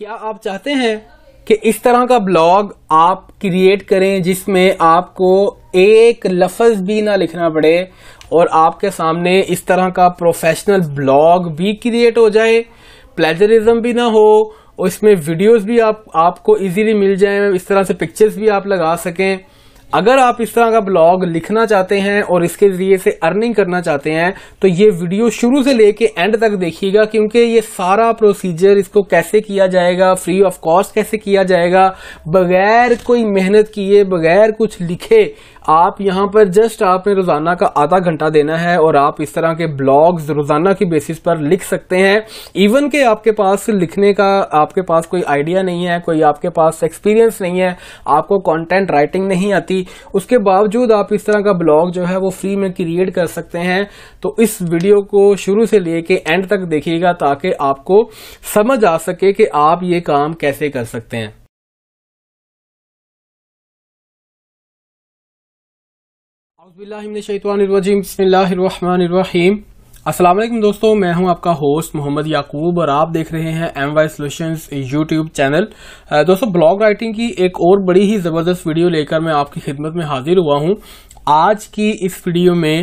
क्या आप चाहते हैं कि इस तरह का ब्लॉग आप क्रिएट करें जिसमें आपको एक लफज भी ना लिखना पड़े और आपके सामने इस तरह का प्रोफेशनल ब्लॉग भी क्रिएट हो जाए प्लेजरिज्म भी ना हो और इसमें वीडियोस भी आप आपको इजीली मिल जाएं इस तरह से पिक्चर्स भी आप लगा सकें अगर आप इस तरह का ब्लॉग लिखना चाहते हैं और इसके जरिए से अर्निंग करना चाहते हैं तो ये वीडियो शुरू से लेके एंड तक देखिएगा क्योंकि ये सारा प्रोसीजर इसको कैसे किया जाएगा फ्री ऑफ कॉस्ट कैसे किया जाएगा बगैर कोई मेहनत किए बगैर कुछ लिखे आप यहाँ पर जस्ट आपने रोजाना का आधा घंटा देना है और आप इस तरह के ब्लॉग्स रोजाना की बेसिस पर लिख सकते हैं इवन के आपके पास लिखने का आपके पास कोई आइडिया नहीं है कोई आपके पास एक्सपीरियंस नहीं है आपको कंटेंट राइटिंग नहीं आती उसके बावजूद आप इस तरह का ब्लॉग जो है वो फ्री में क्रिएट कर सकते हैं तो इस वीडियो को शुरू से लेके एंड तक देखिएगा ताकि आपको समझ आ सके कि आप ये काम कैसे कर सकते हैं बसमीम असलम दोस्तों मैं हूं आपका होस्ट मोहम्मद याकूब और आप देख रहे हैं M Y solution YouTube channel दोस्तों ब्लॉग राइटिंग की एक और बड़ी ही ज़बरदस्त वीडियो लेकर मैं आपकी खिदमत में हाजिर हुआ हूं आज की इस वीडियो में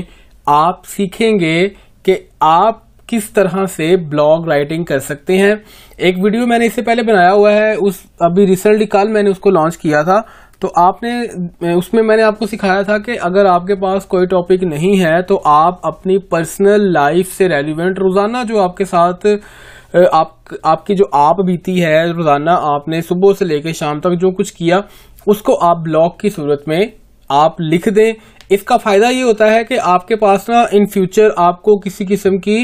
आप सीखेंगे कि आप किस तरह से ब्लॉग राइटिंग कर सकते हैं एक वीडियो मैंने इससे पहले बनाया हुआ है उस अभी रिसेंटली कल मैंने उसको लॉन्च किया था तो आपने उसमें मैंने आपको सिखाया था कि अगर आपके पास कोई टॉपिक नहीं है तो आप अपनी पर्सनल लाइफ से रेलिवेंट रोज़ाना जो आपके साथ आप आपकी जो आप बीती है रोज़ाना आपने सुबह से लेकर शाम तक जो कुछ किया उसको आप ब्लॉग की सूरत में आप लिख दें इसका फायदा ये होता है कि आपके पास ना इन फ्यूचर आपको किसी किस्म की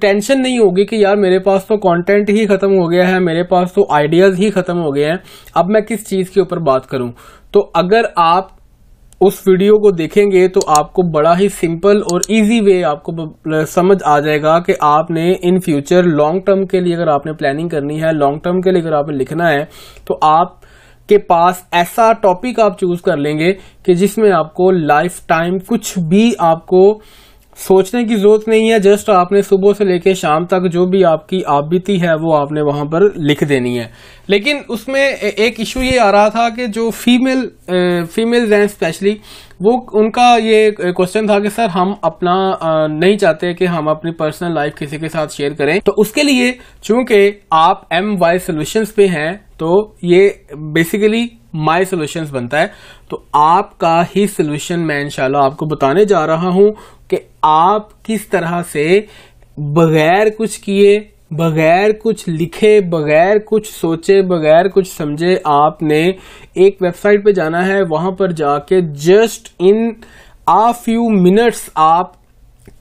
टेंशन नहीं होगी कि यार मेरे पास तो कंटेंट ही खत्म हो गया है मेरे पास तो आइडियाज ही खत्म हो गए हैं अब मैं किस चीज के ऊपर बात करूं तो अगर आप उस वीडियो को देखेंगे तो आपको बड़ा ही सिंपल और इजी वे आपको समझ आ जाएगा कि आपने इन फ्यूचर लॉन्ग टर्म के लिए अगर आपने प्लानिंग करनी है लॉन्ग टर्म के लिए अगर आपने लिखना है तो आप के पास ऐसा टॉपिक आप चूज कर लेंगे कि जिसमें आपको लाइफ टाइम कुछ भी आपको सोचने की जरूरत नहीं है जस्ट आपने सुबह से लेकर शाम तक जो भी आपकी आबीती है वो आपने वहां पर लिख देनी है लेकिन उसमें एक इशू ये आ रहा था कि जो फीमेल फीमेल्स हैं स्पेशली वो उनका ये क्वेश्चन था कि सर हम अपना नहीं चाहते कि हम अपनी पर्सनल लाइफ किसी के साथ शेयर करें तो उसके लिए चूंकि आप एम वाई सोल्यूशन पे हैं तो ये बेसिकली माई सोल्यूशन बनता है तो आपका ही सोल्यूशन मैं इनशाला आपको बताने जा रहा हूं कि आप किस तरह से बगैर कुछ किए बगैर कुछ लिखे बगैर कुछ सोचे बगैर कुछ समझे आपने एक वेबसाइट पे जाना है वहां पर जाके just in a few minutes आप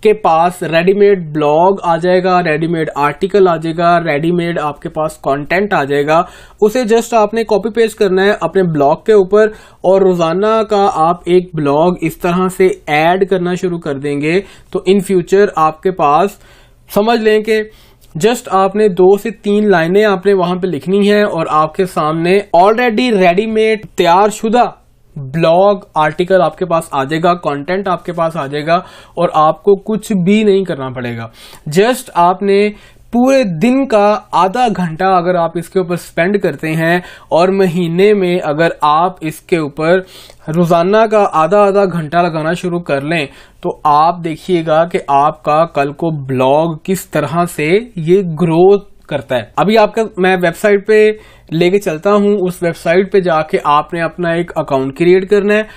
आपके पास रेडीमेड ब्लॉग आ जाएगा रेडीमेड आर्टिकल आ जाएगा रेडीमेड आपके पास कंटेंट आ जाएगा उसे जस्ट आपने कॉपी पेस्ट करना है अपने ब्लॉग के ऊपर और रोजाना का आप एक ब्लॉग इस तरह से ऐड करना शुरू कर देंगे तो इन फ्यूचर आपके पास समझ लें कि जस्ट आपने दो से तीन लाइनें आपने वहां पे लिखनी है और आपके सामने ऑलरेडी रेडीमेड तैयार शुदा ब्लॉग आर्टिकल आपके पास आ जाएगा कंटेंट आपके पास आ जाएगा और आपको कुछ भी नहीं करना पड़ेगा जस्ट आपने पूरे दिन का आधा घंटा अगर आप इसके ऊपर स्पेंड करते हैं और महीने में अगर आप इसके ऊपर रोजाना का आधा आधा घंटा लगाना शुरू कर लें तो आप देखिएगा कि आपका कल को ब्लॉग किस तरह से ये ग्रोथ करता है अभी आपका मैं वेबसाइट पे लेके चलता हूँ उस वेबसाइट पे जाके आपने अपना एक अकाउंट क्रिएट करना है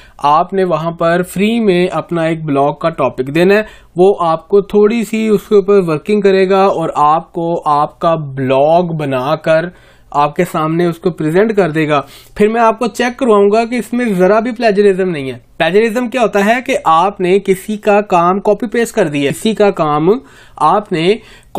आपने वहां पर फ्री में अपना एक ब्लॉग का टॉपिक देना है वो आपको थोड़ी सी उसके ऊपर वर्किंग करेगा और आपको आपका ब्लॉग बनाकर आपके सामने उसको प्रेजेंट कर देगा फिर मैं आपको चेक करवाऊंगा कि इसमें जरा भी प्लेजरिज्म नहीं है प्लेजरिज्म क्या होता है कि आपने किसी का काम कॉपी पेस्ट कर दिया किसी का काम आपने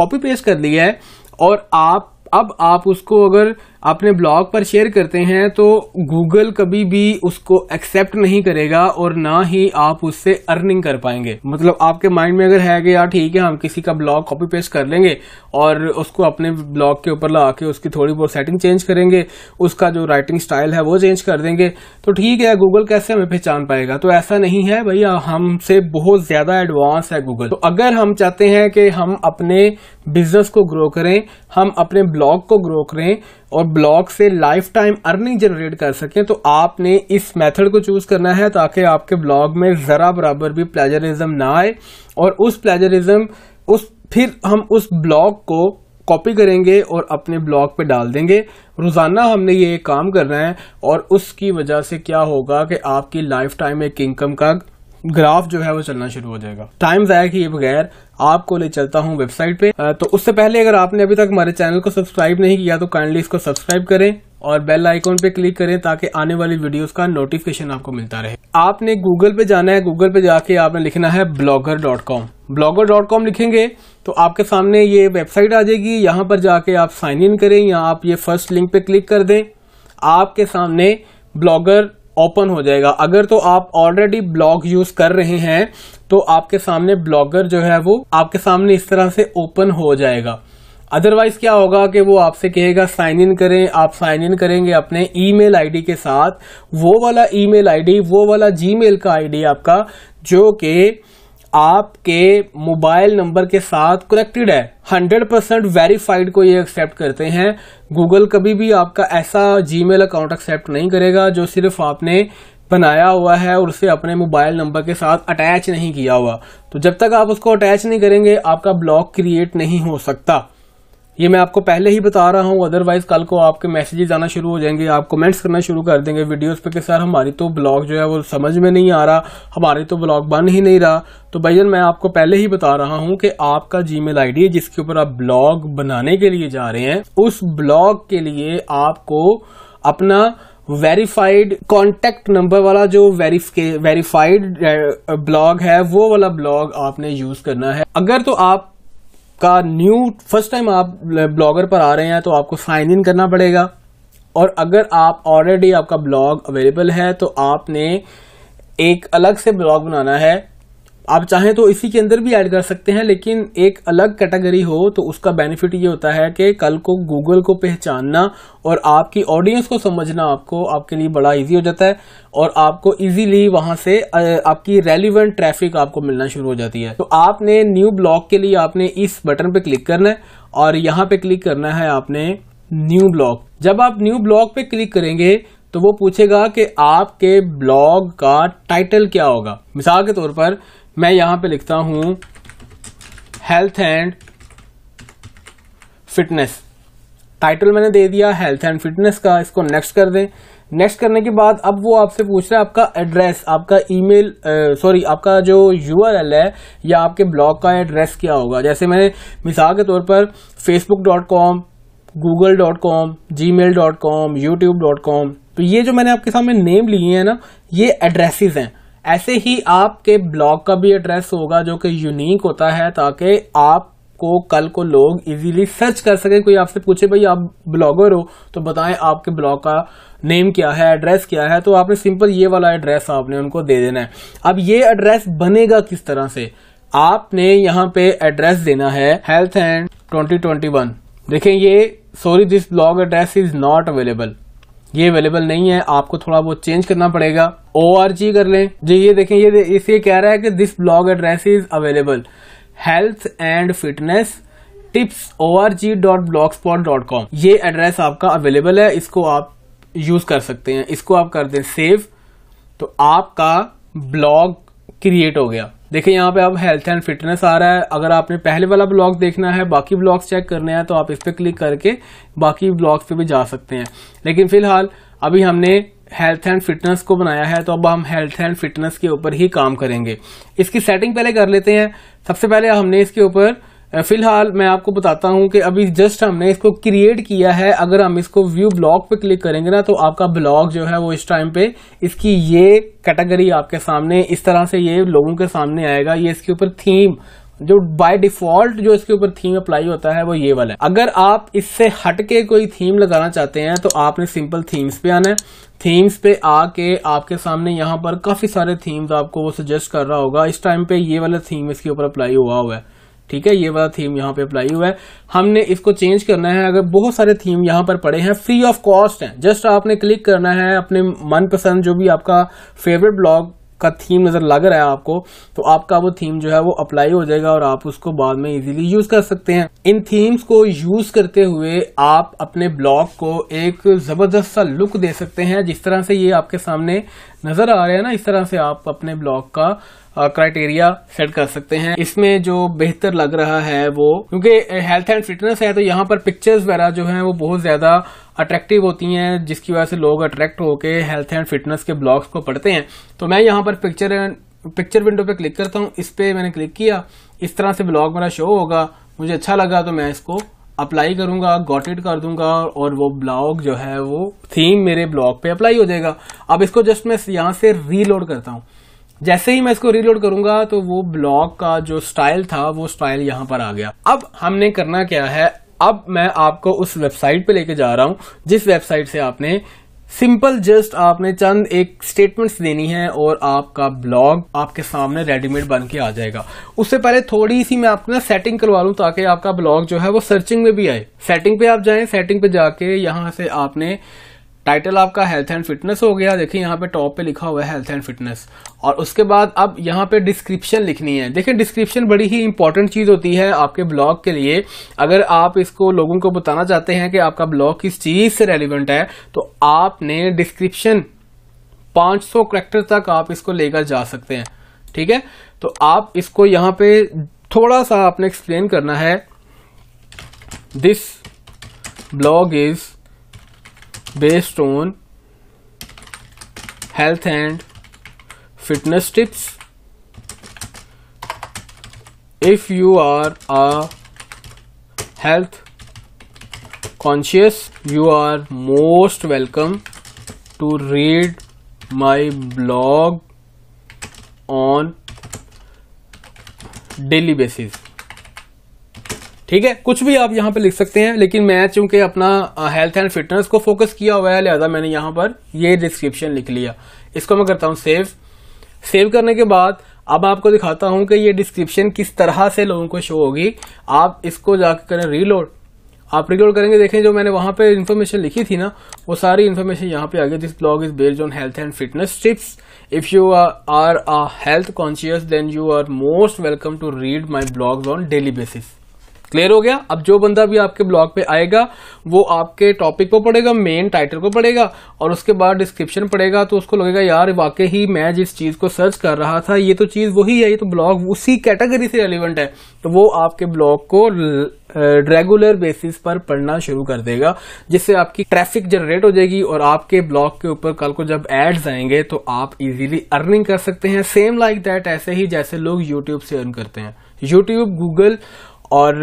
कॉपी पेस्ट कर दिया है और आप अब आप उसको अगर अपने ब्लॉग पर शेयर करते हैं तो गूगल कभी भी उसको एक्सेप्ट नहीं करेगा और ना ही आप उससे अर्निंग कर पाएंगे मतलब आपके माइंड में अगर है कि यार ठीक है हम किसी का ब्लॉग कॉपी पेस्ट कर लेंगे और उसको अपने ब्लॉग के ऊपर ला के उसकी थोड़ी बहुत सेटिंग चेंज करेंगे उसका जो राइटिंग स्टाइल है वो चेंज कर देंगे तो ठीक है गूगल कैसे हमें पहचान पाएगा तो ऐसा नहीं है भैया हमसे बहुत ज्यादा एडवांस है गूगल तो अगर हम चाहते हैं कि हम अपने बिजनेस को ग्रो करें हम अपने ब्लॉग को ग्रो करें और ब्लॉक से लाइफ टाइम अर्निंग जनरेट कर सकें तो आपने इस मेथड को चूज करना है ताकि आपके ब्लॉग में जरा बराबर भी प्लेजरिज्म ना आए और उस प्लेजरिज्म उस फिर हम उस ब्लॉग को कॉपी करेंगे और अपने ब्लॉग पे डाल देंगे रोज़ाना हमने ये काम करना है और उसकी वजह से क्या होगा कि आपकी लाइफ टाइम एक इनकम का ग्राफ जो है वो चलना शुरू हो जाएगा टाइम जाया किए बगैर आपको ले चलता हूँ वेबसाइट पे तो उससे पहले अगर आपने अभी तक हमारे चैनल को सब्सक्राइब नहीं किया तो काइंडली इसको सब्सक्राइब करें और बेल आइकॉन पे क्लिक करें ताकि आने वाली वीडियोस का नोटिफिकेशन आपको मिलता रहे आपने गूगल पे जाना है गूगल पे जाके आपने लिखना है blogger dot com blogger dot com लिखेंगे तो आपके सामने ये वेबसाइट आ जाएगी यहाँ पर जाके आप साइन इन करें या आप ये फर्स्ट लिंक पे क्लिक कर दें आपके सामने ब्लॉगर ओपन हो जाएगा अगर तो आप ऑलरेडी ब्लॉग यूज कर रहे हैं तो आपके सामने ब्लॉगर जो है वो आपके सामने इस तरह से ओपन हो जाएगा अदरवाइज क्या होगा कि वो आपसे कहेगा साइन इन करें आप साइन इन करेंगे अपने ईमेल आईडी के साथ वो वाला ईमेल आईडी वो वाला जीमेल का आईडी आपका जो कि आपके मोबाइल नंबर के साथ कनेक्टेड है 100% परसेंट वेरीफाइड को ये एक्सेप्ट करते हैं गूगल कभी भी आपका ऐसा जीमेल अकाउंट एक्सेप्ट नहीं करेगा जो सिर्फ आपने बनाया हुआ है और उसे अपने मोबाइल नंबर के साथ अटैच नहीं किया हुआ तो जब तक आप उसको अटैच नहीं करेंगे आपका ब्लॉक क्रिएट नहीं हो सकता ये मैं आपको पहले ही बता रहा हूँ अदरवाइज कल को आपके मैसेजेस आना शुरू हो जाएंगे आप कमेंट्स करना शुरू कर देंगे वीडियोस पे कि सर हमारी तो ब्लॉग जो है वो समझ में नहीं आ रहा हमारे तो ब्लॉग बन ही नहीं रहा तो भैया मैं आपको पहले ही बता रहा हूँ कि आपका जी मेल जिसके ऊपर आप ब्लॉग बनाने के लिए जा रहे हैं उस ब्लॉग के लिए आपको अपना वेरीफाइड कॉन्टेक्ट नंबर वाला जो वेरीफाइड ब्लॉग eh, है वो वाला ब्लॉग आपने यूज करना है अगर तो आप का न्यू फर्स्ट टाइम आप ब्लॉगर पर आ रहे हैं तो आपको साइन इन करना पड़ेगा और अगर आप ऑलरेडी आपका ब्लॉग अवेलेबल है तो आपने एक अलग से ब्लॉग बनाना है आप चाहें तो इसी के अंदर भी ऐड कर सकते हैं लेकिन एक अलग कैटेगरी हो तो उसका बेनिफिट ये होता है कि कल को गूगल को पहचानना और आपकी ऑडियंस को समझना आपको आपके लिए बड़ा इजी हो जाता है और आपको इजीली वहां से आपकी रेलिवेंट ट्रैफिक आपको मिलना शुरू हो जाती है तो आपने न्यू ब्लॉग के लिए आपने इस बटन पर क्लिक करना है और यहाँ पे क्लिक करना है आपने न्यू ब्लॉग जब आप न्यू ब्लॉग पे क्लिक करेंगे तो वो पूछेगा कि आपके ब्लॉग का टाइटल क्या होगा मिसाल के तौर पर मैं यहां पे लिखता हूं हेल्थ एंड फिटनेस टाइटल मैंने दे दिया हेल्थ एंड फिटनेस का इसको नेक्स्ट कर दें नेक्स्ट करने के बाद अब वो आपसे पूछ रहा है आपका एड्रेस आपका ईमेल सॉरी आपका जो यूआरएल है या आपके ब्लॉग का एड्रेस क्या होगा जैसे मैंने मिसाल के तौर पर Facebook dot com Google dot com Gmail dot com YouTube dot com तो ये जो मैंने आपके सामने नेम लिए हैं ना ये एड्रेसेस हैं ऐसे ही आपके ब्लॉग का भी एड्रेस होगा जो कि यूनिक होता है ताकि आप को कल को लोग इजीली सर्च कर सके कोई आपसे पूछे भाई आप ब्लॉगर हो तो बताएं आपके ब्लॉग का नेम क्या है एड्रेस क्या है तो आपने सिंपल ये वाला एड्रेस आपने उनको दे देना है अब ये एड्रेस बनेगा किस तरह से आपने यहाँ पे एड्रेस देना है हेल्थ एंड 2021 देखें ये sorry this blog address is not available ये अवेलेबल नहीं है आपको थोड़ा बहुत चेंज करना पड़ेगा ओ कर लें जी ये देखें ये इसे कह रहा है कि this blog address is available health and fitness tips O R G dot blogspot dot com ये एड्रेस आपका अवेलेबल है इसको आप यूज कर सकते हैं इसको आप कर दें सेव तो आपका ब्लॉग क्रिएट हो गया देखिए यहाँ पे अब हेल्थ एंड फिटनेस आ रहा है अगर आपने पहले वाला ब्लॉग देखना है बाकी ब्लॉग्स चेक करने हैं तो आप इस पर क्लिक करके बाकी ब्लॉग्स पे भी जा सकते हैं लेकिन फिलहाल अभी हमने हेल्थ एंड फिटनेस को बनाया है तो अब हम हेल्थ एंड फिटनेस के ऊपर ही काम करेंगे इसकी सेटिंग पहले कर लेते हैं सबसे पहले हमने इसके ऊपर फिलहाल मैं आपको बताता हूं कि अभी जस्ट हमने इसको क्रिएट किया है अगर हम इसको व्यू ब्लॉग पे क्लिक करेंगे ना तो आपका ब्लॉग जो है वो इस टाइम पे इसकी ये कैटेगरी आपके सामने इस तरह से ये लोगों के सामने आएगा ये इसके ऊपर थीम जो बाय डिफॉल्ट जो इसके ऊपर थीम अप्लाई होता है वो ये वाला है अगर आप इससे हटके कोई थीम लगाना चाहते हैं तो आपने सिंपल थीम्स पे आना है थीम्स पे आके आपके सामने यहाँ पर काफी सारे थीम्स आपको वो सजेस्ट कर रहा होगा इस टाइम पे ये वाला थीम इसके ऊपर अप्लाई हुआ हुआ है ठीक है ये वाला थीम यहाँ पे अप्लाई हुआ है हमने इसको चेंज करना है अगर बहुत सारे थीम यहाँ पर पड़े हैं फ्री ऑफ कॉस्ट हैं जस्ट आपने क्लिक करना है अपने मनपसंद जो भी आपका फेवरेट ब्लॉग का थीम नज़र लग रहा है आपको तो आपका वो थीम जो है वो अप्लाई हो जाएगा और आप उसको बाद में इजीली यूज़ कर सकते हैं इन थीम्स को यूज़ करते हुए आप अपने ब्लॉग को एक ज़बरदस्त सा लुक दे सकते हैं जिस तरह से ये आपके सामने नजर आ रहा है ना इस तरह से आप अपने ब्लॉग का क्राइटेरिया सेट कर सकते हैं इसमें जो बेहतर लग रहा है वो क्योंकि हेल्थ एंड फिटनेस है तो यहाँ पर पिक्चर्स वगैरह जो है वो बहुत ज्यादा अट्रैक्टिव होती हैं जिसकी वजह से लोग अट्रैक्ट होकर हेल्थ एंड फिटनेस के ब्लॉग्स को पढ़ते हैं तो मैं यहाँ पर पिक्चर एंड पिक्चर विंडो पे क्लिक करता हूँ इस पर मैंने क्लिक किया इस तरह से ब्लॉग मेरा शो होगा मुझे अच्छा लगा तो मैं इसको अप्लाई करूंगा गॉटेड कर दूंगा और वो ब्लॉग जो है वो थीम मेरे ब्लॉग पे अप्लाई हो जाएगा अब इसको जस्ट मैं यहाँ से रीलोड करता हूँ जैसे ही मैं इसको रीलोड करूंगा तो वो ब्लॉग का जो स्टाइल था वो स्टाइल यहाँ पर आ गया अब हमने करना क्या है अब मैं आपको उस वेबसाइट पे लेके जा रहा हूँ जिस वेबसाइट से आपने सिंपल जस्ट आपने चंद एक स्टेटमेंट्स देनी है और आपका ब्लॉग आपके सामने रेडीमेड बन के आ जाएगा उससे पहले थोड़ी सी मैं आपको ना सेटिंग करवा लूँ ताकि आपका ब्लॉग जो है वो सर्चिंग में भी आए सेटिंग पे आप जाएं सेटिंग पे जाके यहाँ से आपने टाइटल आपका हेल्थ एंड फिटनेस हो गया देखिए यहाँ पे टॉप पे लिखा हुआ है हेल्थ एंड फिटनेस और उसके बाद अब यहाँ पे डिस्क्रिप्शन लिखनी है देखिए डिस्क्रिप्शन बड़ी ही इंपॉर्टेंट चीज़ होती है आपके ब्लॉग के लिए अगर आप इसको लोगों को बताना चाहते हैं कि आपका ब्लॉग किस चीज़ से रेलिवेंट है तो आपने डिस्क्रिप्शन 500 करेक्टर तक आप इसको लेकर जा सकते हैं ठीक है तो आप इसको यहाँ पे थोड़ा सा आपने एक्सप्लेन करना है this blog is based on health and fitness tips if you are a health conscious you are most welcome to read my blog on daily basis ठीक है कुछ भी आप यहाँ पे लिख सकते हैं लेकिन मैं चूंकि अपना हेल्थ एंड फिटनेस को फोकस किया हुआ है लिहाजा मैंने यहाँ पर ये डिस्क्रिप्शन लिख लिया इसको मैं करता हूँ सेव सेव करने के बाद अब आपको दिखाता हूँ कि ये डिस्क्रिप्शन किस तरह से लोगों को शो होगी आप इसको जाकर करें रीलोड आप रिकॉर्ड करेंगे देखें जो मैंने वहां पे इन्फॉर्मेशन लिखी थी ना वो सारी इन्फॉर्मेशन यहाँ पे आ गई this blog is based on health and fitness tips if you are health conscious then you are most welcome to read my blogs on daily basis clear हो गया अब जो बंदा भी आपके ब्लॉग पे आएगा वो आपके टॉपिक को पढ़ेगा मेन टाइटल को पढ़ेगा और उसके बाद डिस्क्रिप्शन पढ़ेगा तो उसको लगेगा यार वाकई ही मैं जिस चीज को सर्च कर रहा था ये तो चीज वही है ये तो ब्लॉग उसी कैटेगरी से रेलिवेंट है तो वो आपके ब्लॉग को रेगुलर बेसिस पर पढ़ना शुरू कर देगा जिससे आपकी ट्रैफिक जनरेट हो जाएगी और आपके ब्लॉग के ऊपर कल को जब एड्स आएंगे तो आप इजीली अर्निंग कर सकते हैं सेम लाइक दैट ऐसे ही जैसे लोग यूट्यूब से अर्न करते हैं यूट्यूब गूगल और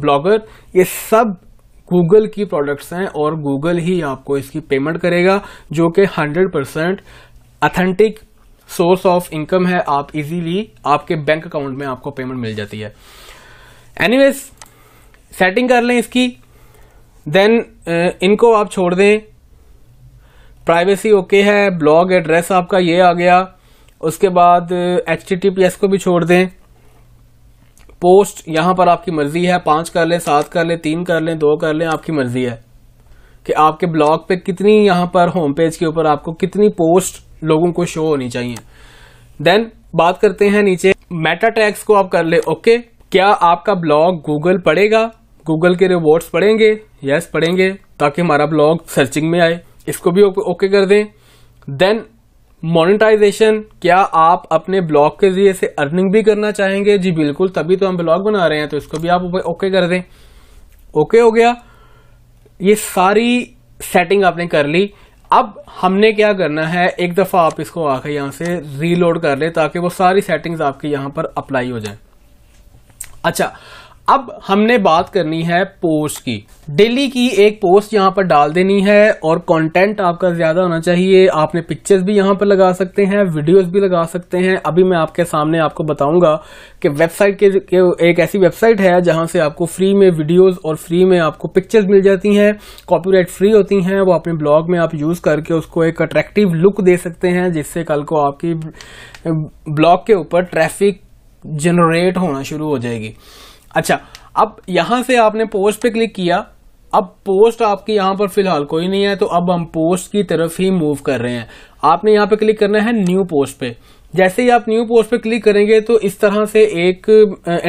ब्लॉगर ये सब गूगल की प्रोडक्ट्स हैं और गूगल ही आपको इसकी पेमेंट करेगा जो कि 100 percent authentic source of income है आप इजीली आपके बैंक अकाउंट में आपको पेमेंट मिल जाती है एनीवेज सेटिंग कर लें इसकी देन इनको आप छोड़ दें प्राइवेसी ओके है ब्लॉग एड्रेस आपका ये आ गया उसके बाद एच को भी छोड़ दें पोस्ट यहां पर आपकी मर्जी है पांच कर लें सात कर लें तीन कर लें दो कर लें आपकी मर्जी है कि आपके ब्लॉग पे कितनी यहां पर होम पेज के ऊपर आपको कितनी पोस्ट लोगों को शो होनी चाहिए देन बात करते हैं नीचे मेटा टैक्स को आप कर ले ओके क्या आपका ब्लॉग गूगल पढ़ेगा गूगल के रिवॉर्ड्स पढ़ेंगे यस पढ़ेंगे ताकि हमारा ब्लॉग सर्चिंग में आए इसको भी ओके कर दें देन मोनेटाइजेशन क्या आप अपने ब्लॉग के जरिए से अर्निंग भी करना चाहेंगे जी बिल्कुल तभी तो हम ब्लॉग बना रहे हैं तो इसको भी आप ओके कर दें ओके हो गया ये सारी सेटिंग आपने कर ली अब हमने क्या करना है एक दफ़ा आप इसको आकर यहाँ से रीलोड कर लें ताकि वो सारी सेटिंग्स आपके यहाँ पर अप्लाई हो जाए अच्छा अब हमने बात करनी है पोस्ट की डेली की एक पोस्ट यहाँ पर डाल देनी है और कंटेंट आपका ज्यादा होना चाहिए आपने पिक्चर्स भी यहाँ पर लगा सकते हैं वीडियोस भी लगा सकते हैं अभी मैं आपके सामने आपको बताऊंगा कि वेबसाइट के, के एक ऐसी वेबसाइट है जहाँ से आपको फ्री में वीडियोस और फ्री में आपको पिक्चर्स मिल जाती हैं कॉपी फ्री होती हैं वो अपने ब्लॉग में आप यूज करके उसको एक अट्रैक्टिव लुक दे सकते हैं जिससे कल को आपकी ब्लॉग के ऊपर ट्रैफिक जनरेट होना शुरू हो जाएगी अच्छा अब यहां से आपने पोस्ट पे क्लिक किया अब पोस्ट आपकी यहां पर फिलहाल कोई नहीं है तो अब हम पोस्ट की तरफ ही मूव कर रहे हैं आपने यहां पे क्लिक करना है न्यू पोस्ट पे जैसे ही आप न्यू पोस्ट पे क्लिक करेंगे तो इस तरह से एक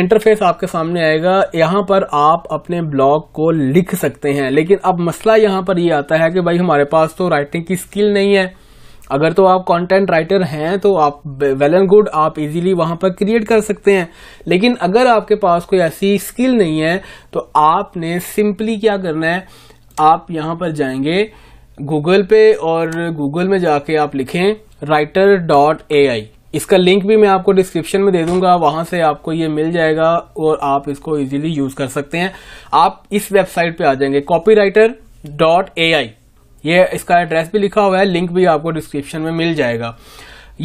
इंटरफेस आपके सामने आएगा यहां पर आप अपने ब्लॉग को लिख सकते हैं लेकिन अब मसला यहां पर ये यह आता है कि भाई हमारे पास तो राइटिंग की स्किल नहीं है अगर तो आप कंटेंट राइटर हैं तो आप वेल एंड गुड आप इजीली वहां पर क्रिएट कर सकते हैं लेकिन अगर आपके पास कोई ऐसी स्किल नहीं है तो आपने सिंपली क्या करना है आप यहां पर जाएंगे गूगल पे और गूगल में जाके आप लिखें राइटर डॉट ए आई इसका लिंक भी मैं आपको डिस्क्रिप्शन में दे दूंगा वहां से आपको ये मिल जाएगा और आप इसको इजीली यूज कर सकते हैं आप इस वेबसाइट पे आ जाएंगे copy writer dot A I ये इसका एड्रेस भी लिखा हुआ है लिंक भी आपको डिस्क्रिप्शन में मिल जाएगा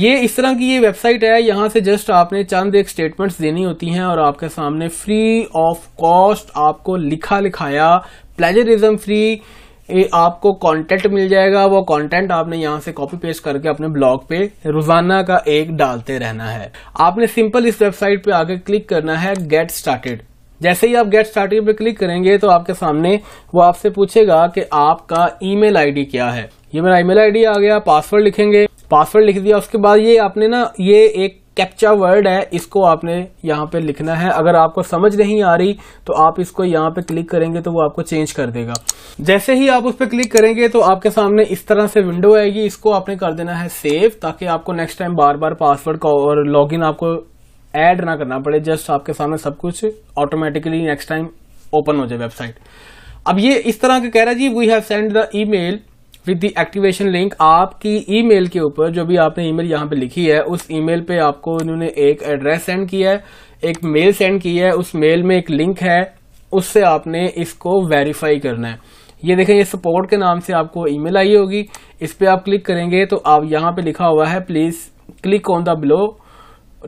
ये इस तरह की ये वेबसाइट है यहाँ से जस्ट आपने चंद एक स्टेटमेंट्स देनी होती हैं और आपके सामने फ्री ऑफ कॉस्ट आपको लिखा लिखाया प्लेजरिज्म फ्री आपको कंटेंट मिल जाएगा वो कंटेंट आपने यहाँ से कॉपी पेस्ट करके अपने ब्लॉग पे रोजाना का एक डालते रहना है आपने सिंपल इस वेबसाइट पे आके क्लिक करना है गेट स्टार्टेड जैसे ही आप गेट स्टार्टिंग पे क्लिक करेंगे तो आपके सामने वो आपसे पूछेगा कि आपका ईमेल आईडी क्या है ये मेरा ईमेल आईडी आ गया पासवर्ड लिखेंगे पासवर्ड लिख दिया उसके बाद ये आपने ना ये एक कैप्चा वर्ड है इसको आपने यहाँ पे लिखना है अगर आपको समझ नहीं आ रही तो आप इसको यहाँ पे क्लिक करेंगे तो वो आपको चेंज कर देगा जैसे ही आप उस पर क्लिक करेंगे तो आपके सामने इस तरह से विंडो आएगी इसको आपने कर देना है सेव ताकि आपको नेक्स्ट टाइम बार बार पासवर्ड का और लॉगिन आपको ऐड ना करना पड़े जस्ट आपके सामने सब कुछ ऑटोमेटिकली नेक्स्ट टाइम ओपन हो जाए वेबसाइट अब ये इस तरह के कह रहा है जी we have send the email with the activation link आपकी ईमेल के ऊपर जो भी आपने ईमेल यहाँ पे लिखी है उस ईमेल पे आपको इन्होंने एक एड्रेस सेंड किया है एक मेल सेंड किया है उस मेल में एक लिंक है उससे आपने इसको वेरीफाई करना है ये देखें ये सपोर्ट के नाम से आपको ईमेल आई होगी इस पर आप क्लिक करेंगे तो आप यहाँ पे लिखा हुआ है please click on the below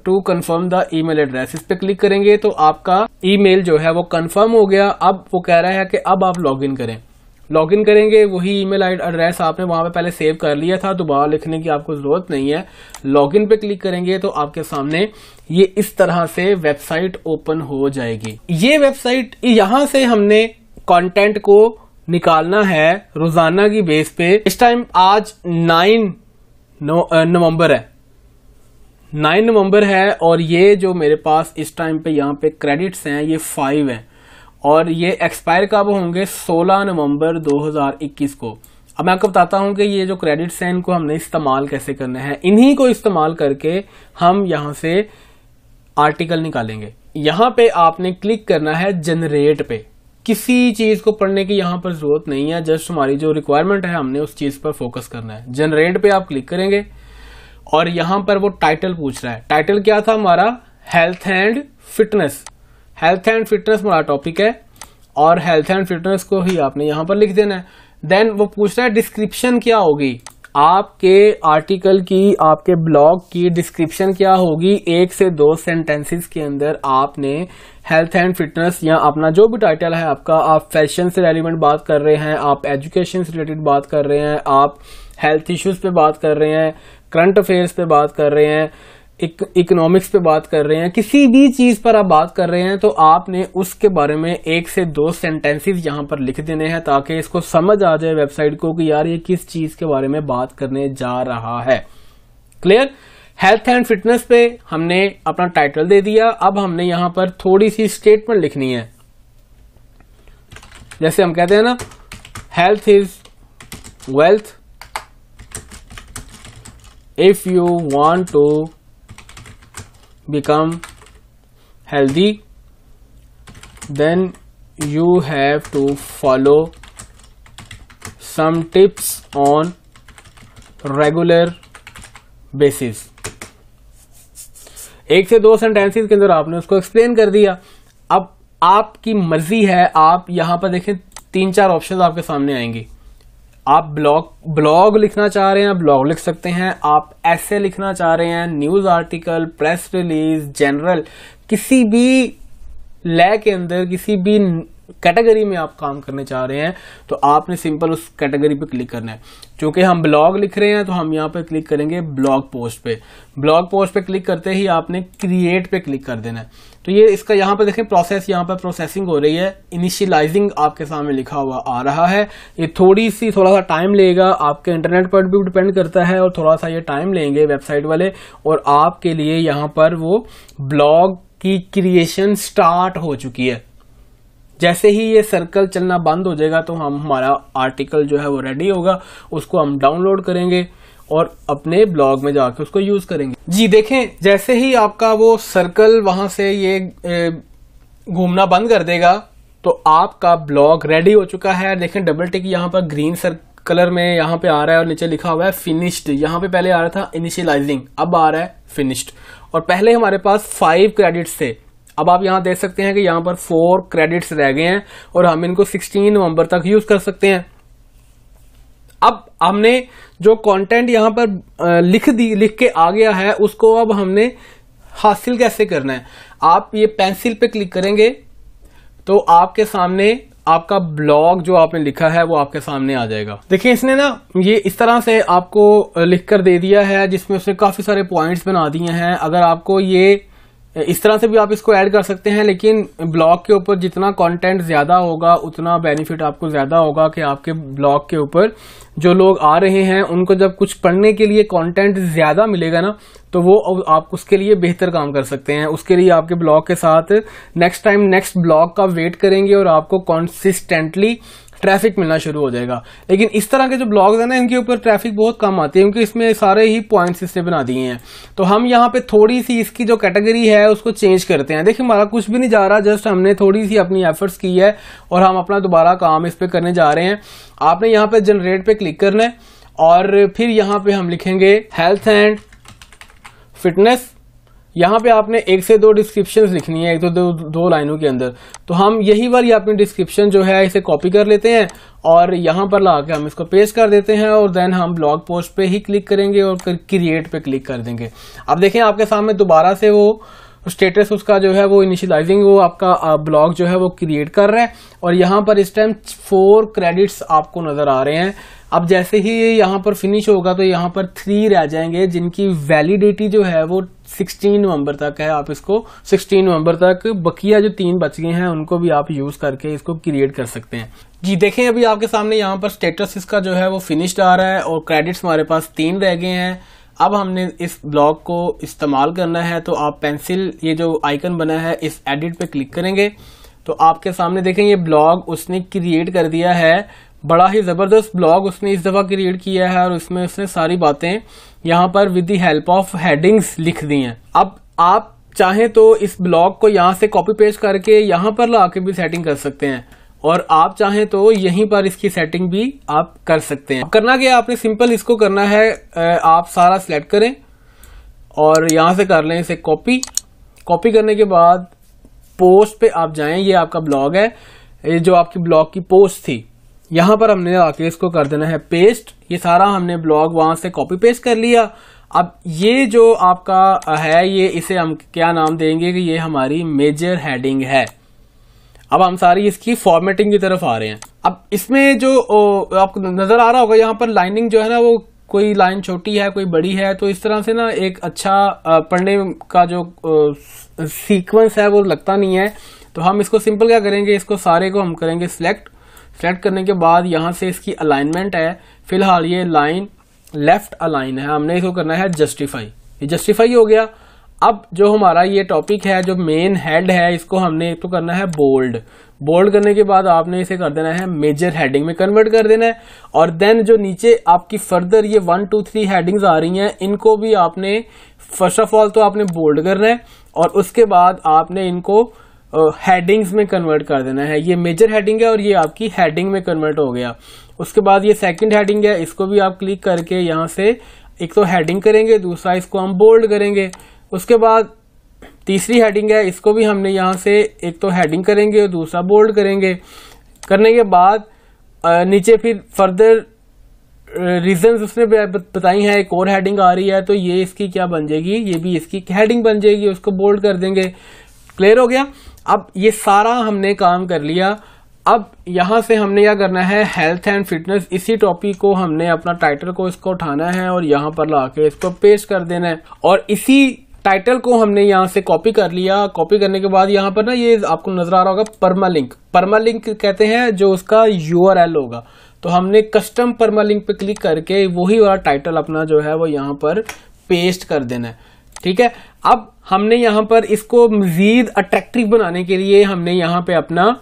to confirm the email address इस पे क्लिक करेंगे तो आपका ईमेल जो है वो कन्फर्म हो गया अब वो कह रहा है कि अब आप लॉगिन करें लॉगिन करेंगे वही ईमेल एड्रेस आपने वहां पे पहले सेव कर लिया था दोबारा लिखने की आपको जरूरत नहीं है लॉगिन पे क्लिक करेंगे तो आपके सामने ये इस तरह से वेबसाइट ओपन हो जाएगी ये वेबसाइट यहां से हमने कॉन्टेंट को निकालना है रोजाना की बेस पे इस टाइम आज नाइन नवंबर है नाइन नवंबर है और ये जो मेरे पास इस टाइम पे यहाँ पे क्रेडिट्स हैं ये फाइव हैं और ये एक्सपायर कब होंगे 16 नवंबर 2021 को अब मैं आपको बताता हूं कि ये जो क्रेडिट्स हैं इनको हमने इस्तेमाल कैसे करना है इन्हीं को इस्तेमाल करके हम यहां से आर्टिकल निकालेंगे यहां पे आपने क्लिक करना है जनरेट पे किसी चीज को पढ़ने की यहां पर जरूरत नहीं है जस्ट हमारी जो रिक्वायरमेंट है हमने उस चीज पर फोकस करना है जनरेट पे आप क्लिक करेंगे और यहाँ पर वो टाइटल पूछ रहा है टाइटल क्या था हमारा health and fitness health and fitness हमारा टॉपिक है और हेल्थ एंड फिटनेस को ही आपने यहाँ पर लिख देना है देन वो पूछ रहा है डिस्क्रिप्शन क्या होगी आपके आर्टिकल की आपके ब्लॉग की डिस्क्रिप्शन क्या होगी एक से दो सेंटेंसेस के अंदर आपने हेल्थ एंड फिटनेस या अपना जो भी टाइटल है आपका आप फैशन से रेलिवेंट बात कर रहे हैं आप एजुकेशन से रिलेटेड बात कर रहे हैं आप हेल्थ इश्यूज पे बात कर रहे हैं करंट अफेयर्स पे बात कर रहे हैं इकोनॉमिक्स पे बात कर रहे हैं किसी भी चीज पर आप बात कर रहे हैं तो आपने उसके बारे में एक से दो सेंटेंसेस यहां पर लिख देने हैं ताकि इसको समझ आ जाए वेबसाइट को कि यार ये किस चीज के बारे में बात करने जा रहा है क्लियर हेल्थ एंड फिटनेस पे हमने अपना टाइटल दे दिया अब हमने यहां पर थोड़ी सी स्टेटमेंट लिखनी है जैसे हम कहते हैं ना health is wealth if you want to become healthy then you have to follow some tips on regular basis एक से दो सेंटेंसेस के अंदर आपने उसको एक्सप्लेन कर दिया अब आपकी मर्जी है आप यहां पर देखें तीन चार ऑप्शंस आपके सामने आएंगे आप ब्लॉग ब्लॉग लिखना चाह रहे हैं आप ब्लॉग लिख सकते हैं आप ऐसे लिखना चाह रहे हैं news article press release general किसी भी लय के अंदर किसी भी कैटेगरी में आप काम करने चाह रहे हैं तो आपने सिंपल उस कैटेगरी पे क्लिक करना है क्योंकि हम ब्लॉग लिख रहे हैं तो हम यहाँ पे क्लिक करेंगे ब्लॉग पोस्ट पे ब्लॉग पोस्ट पे क्लिक करते ही आपने क्रिएट पे क्लिक कर देना है तो ये इसका यहाँ पर देखें प्रोसेस यहाँ पर प्रोसेसिंग हो रही है इनिशियलाइजिंग आपके सामने लिखा हुआ आ रहा है ये थोड़ी सी थोड़ा सा टाइम लेगा आपके इंटरनेट पर भी डिपेंड करता है और थोड़ा सा ये टाइम लेंगे वेबसाइट वाले और आपके लिए यहाँ पर वो ब्लॉग की क्रिएशन स्टार्ट हो चुकी है जैसे ही ये सर्कल चलना बंद हो जाएगा तो हम हमारा आर्टिकल जो है वो रेडी होगा उसको हम डाउनलोड करेंगे और अपने ब्लॉग में जाके उसको यूज करेंगे जी देखें जैसे ही आपका वो सर्कल वहां से ये घूमना बंद कर देगा तो आपका ब्लॉग रेडी हो चुका है देखें डबल टिक यहाँ पर ग्रीन सर कलर में यहाँ पे आ रहा है और नीचे लिखा हुआ है फिनिश्ड यहाँ पे पहले आ रहा था इनिशियलाइजिंग अब आ रहा है फिनिश्ड और पहले हमारे पास फाइव क्रेडिट्स थे अब आप यहाँ देख सकते हैं कि यहाँ पर फोर क्रेडिट्स रह गए हैं और हम इनको 16 नवंबर तक यूज कर सकते हैं अब हमने जो कंटेंट यहाँ पर लिख दी लिख के आ गया है उसको अब हमने हासिल कैसे करना है आप ये पेंसिल पे क्लिक करेंगे तो आपके सामने आपका ब्लॉग जो आपने लिखा है वो आपके सामने आ जाएगा देखिए इसने ना ये इस तरह से आपको लिख कर दे दिया है जिसमें उसने काफी सारे पॉइंट्स बना दिए हैं अगर आपको ये इस तरह से भी आप इसको ऐड कर सकते हैं लेकिन ब्लॉग के ऊपर जितना कंटेंट ज़्यादा होगा उतना बेनिफिट आपको ज़्यादा होगा कि आपके ब्लॉग के ऊपर जो लोग आ रहे हैं उनको जब कुछ पढ़ने के लिए कंटेंट ज़्यादा मिलेगा ना तो वो आप उसके लिए बेहतर काम कर सकते हैं उसके लिए आपके ब्लॉग के साथ नेक्स्ट टाइम नेक्स्ट ब्लॉग का वेट करेंगे और आपको कॉन्सिस्टेंटली ट्रैफिक मिलना शुरू हो जाएगा लेकिन इस तरह के जो ब्लॉग्स हैं ना इनके ऊपर ट्रैफिक बहुत कम आती है क्योंकि इसमें सारे ही पॉइंट्स इसने बना दिए हैं तो हम यहाँ पे थोड़ी सी इसकी जो कैटेगरी है उसको चेंज करते हैं देखिए हमारा कुछ भी नहीं जा रहा जस्ट हमने थोड़ी सी अपनी एफर्ट्स की है और हम अपना दोबारा काम इस पर करने जा रहे हैं आपने यहाँ पे जनरेट पे क्लिक करना है और फिर यहाँ पे हम लिखेंगे हेल्थ एंड फिटनेस यहाँ पे आपने एक से दो डिस्क्रिप्शन लिखनी है एक तो दो, दो लाइनों के अंदर तो हम यही बार अपनी डिस्क्रिप्शन जो है इसे कॉपी कर लेते हैं और यहाँ पर ला के हम इसको पेस्ट कर देते हैं और देन हम ब्लॉग पोस्ट पे ही क्लिक करेंगे और क्रिएट पे क्लिक कर देंगे अब देखें आपके सामने दोबारा से वो स्टेटस तो उसका जो है वो इनिशियलाइजिंग वो आपका ब्लॉक जो है वो क्रिएट कर रहा है और यहाँ पर इस टाइम फोर क्रेडिट्स आपको नजर आ रहे हैं अब जैसे ही यहाँ पर फिनिश होगा तो यहाँ पर थ्री रह जाएंगे जिनकी वैलिडिटी जो है वो 16 नवंबर तक है आप इसको 16 नवंबर तक बकिया जो तीन बच गए हैं उनको भी आप यूज करके इसको क्रिएट कर सकते हैं जी देखें अभी आपके सामने यहाँ पर स्टेटस इसका जो है वो फिनिश्ड आ रहा है और क्रेडिट्स हमारे पास तीन रह गए हैं अब हमने इस ब्लॉक को इस्तेमाल करना है तो आप पेंसिल ये जो आइकन बना है इस एडिट पे क्लिक करेंगे तो आपके सामने देखें ये ब्लॉग उसने क्रिएट कर दिया है बड़ा ही ज़बरदस्त ब्लॉग उसने इस दफ़ा क्रिएट किया है और उसमें उसने सारी बातें यहाँ पर with the help of headings लिख दी हैं अब आप चाहें तो इस ब्लॉग को यहाँ से कॉपी पेस्ट करके यहाँ पर ला भी सेटिंग कर सकते हैं और आप चाहें तो यहीं पर इसकी सेटिंग भी आप कर सकते हैं करना क्या आपने सिंपल इसको करना है आप सारा सिलेक्ट करें और यहाँ से कर लें इसे कॉपी कॉपी करने के बाद पोस्ट पे आप जाएं ये आपका ब्लॉग है ये जो आपकी ब्लॉग की पोस्ट थी यहाँ पर हमने आके इसको कर देना है पेस्ट ये सारा हमने ब्लॉग वहाँ से कॉपी पेस्ट कर लिया अब ये जो आपका है ये इसे हम क्या नाम देंगे कि ये हमारी मेजर हेडिंग है अब हम सारी इसकी फॉर्मेटिंग की तरफ आ रहे हैं अब इसमें जो आपको नजर आ रहा होगा यहाँ पर लाइनिंग जो है ना वो कोई लाइन छोटी है कोई बड़ी है तो इस तरह से ना एक अच्छा पढ़ने का जो सीक्वेंस है वो लगता नहीं है तो हम इसको सिंपल क्या करेंगे इसको सारे को हम करेंगे सिलेक्ट सेलेक्ट करने के बाद यहाँ से इसकी अलाइनमेंट है फिलहाल ये लाइन लेफ्ट अलाइन है हमने इसको करना है जस्टिफाई ये जस्टिफाई हो गया अब जो हमारा ये टॉपिक है जो मेन हेड है इसको हमने एक तो करना है बोल्ड बोल्ड करने के बाद आपने इसे कर देना है मेजर हेडिंग में कन्वर्ट कर देना है और देन जो नीचे आपकी फर्दर ये वन टू थ्री हेडिंग्स आ रही हैं इनको भी आपने फर्स्ट ऑफ ऑल तो आपने बोल्ड करना है और उसके बाद आपने इनको हेडिंग्स uh, में कन्वर्ट कर देना है ये मेजर हेडिंग है और ये आपकी हेडिंग में कन्वर्ट हो गया उसके बाद ये सेकेंड हेडिंग है इसको भी आप क्लिक करके यहाँ से एक तो हेडिंग करेंगे दूसरा इसको हम बोल्ड करेंगे उसके बाद तीसरी हेडिंग है इसको भी हमने यहाँ से एक तो हेडिंग करेंगे और दूसरा बोल्ड करेंगे करने के बाद नीचे फिर फर्दर रीजंस उसने बताई हैं एक और हेडिंग आ रही है तो ये इसकी क्या बन जाएगी ये भी इसकी हेडिंग बन जाएगी उसको बोल्ड कर देंगे क्लियर हो गया अब ये सारा हमने काम कर लिया अब यहाँ से हमने क्या करना है हेल्थ एंड फिटनेस इसी टॉपिक को हमने अपना टाइटल को इसको उठाना है और यहाँ पर ला इसको पेश कर देना है और इसी टाइटल को हमने यहाँ से कॉपी कर लिया कॉपी करने के बाद यहाँ पर ना ये आपको नजर आ रहा होगा परमा लिंक परमा लिंक कहते हैं जो उसका यू होगा तो हमने कस्टम परमा लिंक पे क्लिक करके वही वाला टाइटल अपना जो है वो यहाँ पर पेस्ट कर देना है ठीक है अब हमने यहाँ पर इसको मजीद अट्रैक्टिव बनाने के लिए हमने यहाँ पे अपना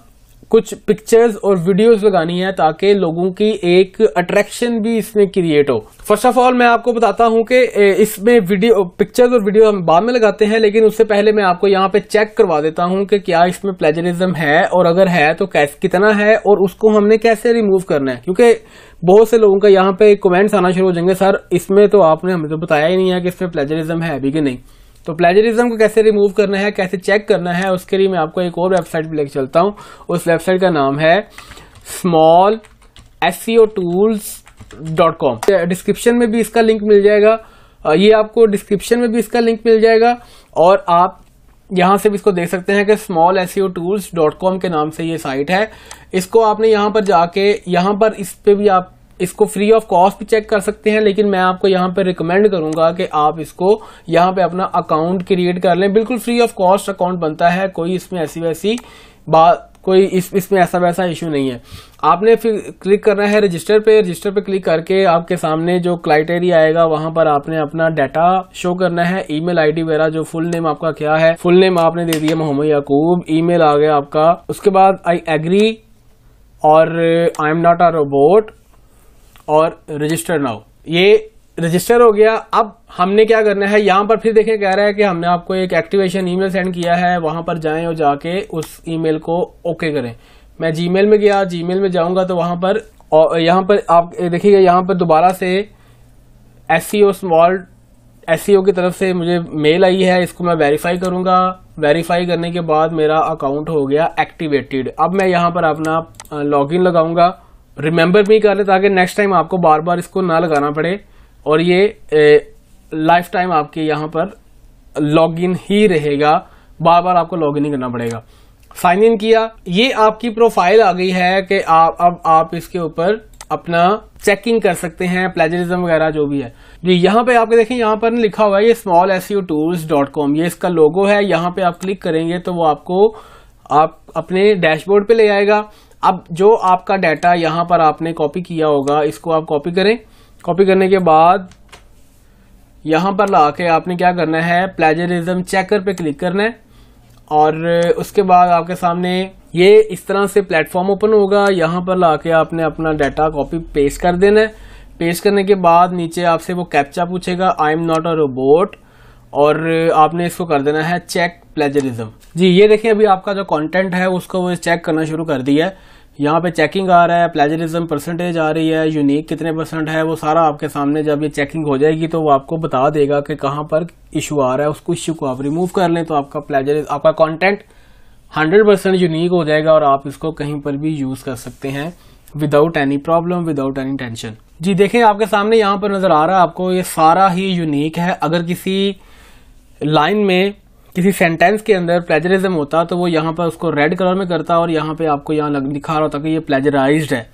कुछ पिक्चर्स और वीडियोस लगानी है ताकि लोगों की एक अट्रैक्शन भी इसमें क्रिएट हो फर्स्ट ऑफ ऑल मैं आपको बताता हूं कि इसमें वीडियो पिक्चर्स और वीडियो हम बाद में लगाते हैं लेकिन उससे पहले मैं आपको यहाँ पे चेक करवा देता हूं कि क्या इसमें प्लेजरिज्म है और अगर है तो कैसे कितना है और उसको हमने कैसे रिमूव करना है क्योंकि बहुत से लोगों का यहाँ पे कमेंट्स आना शुरू हो जाएंगे सर इसमें तो आपने हमें तो बताया ही नहीं है कि इसमें प्लेजरिज्म है भी कि नहीं तो प्लेजरिज्म को कैसे रिमूव करना है कैसे चेक करना है उसके लिए मैं आपको एक और वेबसाइट पर लेकर चलता हूँ उस वेबसाइट का नाम है small S E O tools dot com description में भी इसका लिंक मिल जाएगा ये आपको डिस्क्रिप्शन में भी इसका लिंक मिल जाएगा और आप यहाँ से भी इसको देख सकते हैं कि small S tools dot com के नाम से ये साइट है इसको आपने यहाँ पर जाके यहाँ पर इस पर भी आप इसको फ्री ऑफ कॉस्ट भी चेक कर सकते हैं लेकिन मैं आपको यहाँ पे रिकमेंड करूंगा कि आप इसको यहाँ पे अपना अकाउंट क्रिएट कर लें बिल्कुल फ्री ऑफ कॉस्ट अकाउंट बनता है कोई इसमें ऐसी वैसी बात कोई इस इसमें ऐसा वैसा इशू नहीं है आपने फिर क्लिक करना है रजिस्टर पे रजिस्टर पे क्लिक करके आपके सामने जो क्राइटेरिया आएगा वहां पर आपने अपना डाटा शो करना है ईमेल आईडी वगैरह जो फुल नेम आपका क्या है फुल नेम आपने दे दिया मोहम्मद याकूब ईमेल आ गया आपका उसके बाद आई एग्री और I am not a robot और रजिस्टर नाउ ये रजिस्टर हो गया अब हमने क्या करना है यहां पर फिर देखें कह रहा है कि हमने आपको एक एक्टिवेशन ईमेल सेंड किया है वहां पर जाएं और जाके उस ईमेल को ओके करें मैं जीमेल में गया जीमेल में जाऊंगा तो वहां पर और यहां पर आप देखिएगा यहां पर दोबारा से S E O small S की तरफ से मुझे मेल आई है इसको मैं वेरीफाई करूंगा वेरीफाई करने के बाद मेरा अकाउंट हो गया एक्टिवेटेड अब मैं यहां पर अपना लॉग लगाऊंगा रिमेंबर भी कर ले ताकि नेक्स्ट टाइम आपको बार बार इसको ना लगाना पड़े और ये लाइफ टाइम आपके यहाँ पर लॉगिन ही रहेगा बार बार आपको इन ही करना पड़ेगा साइन इन किया ये आपकी प्रोफाइल आ गई है कि आप अब आप इसके ऊपर अपना चेकिंग कर सकते हैं प्लेजरिज्म वगैरह जो भी है जी यहाँ पे आपके देखें यहाँ पर लिखा हुआ है ये small S U tools dot com ये इसका लोगो है यहाँ पे आप क्लिक करेंगे तो वो आपको आप अपने डैशबोर्ड पे ले आएगा अब जो आपका डाटा यहां पर आपने कॉपी किया होगा इसको आप कॉपी करें कॉपी करने के बाद यहां पर ला के आपने क्या करना है प्लेजरिज्म चेकर पे क्लिक करना है और उसके बाद आपके सामने ये इस तरह से प्लेटफॉर्म ओपन होगा यहां पर ला के आपने अपना डाटा कॉपी पेस्ट कर देना है पेस्ट करने के बाद नीचे आपसे वो कैप्चा पूछेगा I am not a robot और आपने इसको कर देना है चेक प्लेजरिज्म जी ये देखिए अभी आपका जो कंटेंट है उसको वो चेक करना शुरू कर दिया है यहाँ पे चेकिंग आ रहा है प्लेजरिज्म परसेंटेज आ रही है यूनिक कितने परसेंट है वो सारा आपके सामने जब ये चेकिंग हो जाएगी तो वो आपको बता देगा कि कहाँ पर इशू आ रहा है उसको इशू को आप रिमूव कर लें तो आपका प्लेजरिज आपका कॉन्टेंट हंड्रेड परसेंट यूनिक हो जाएगा और आप इसको कहीं पर भी यूज़ कर सकते हैं without any problem without any tension जी देखें आपके सामने यहाँ पर नज़र आ रहा है आपको ये सारा ही यूनिक है अगर किसी लाइन में किसी सेंटेंस के अंदर प्लेजरिज्म होता तो वो यहाँ पर उसको रेड कलर में करता और यहाँ पे आपको यहाँ दिखा रहा होता कि ये प्लेजराइज है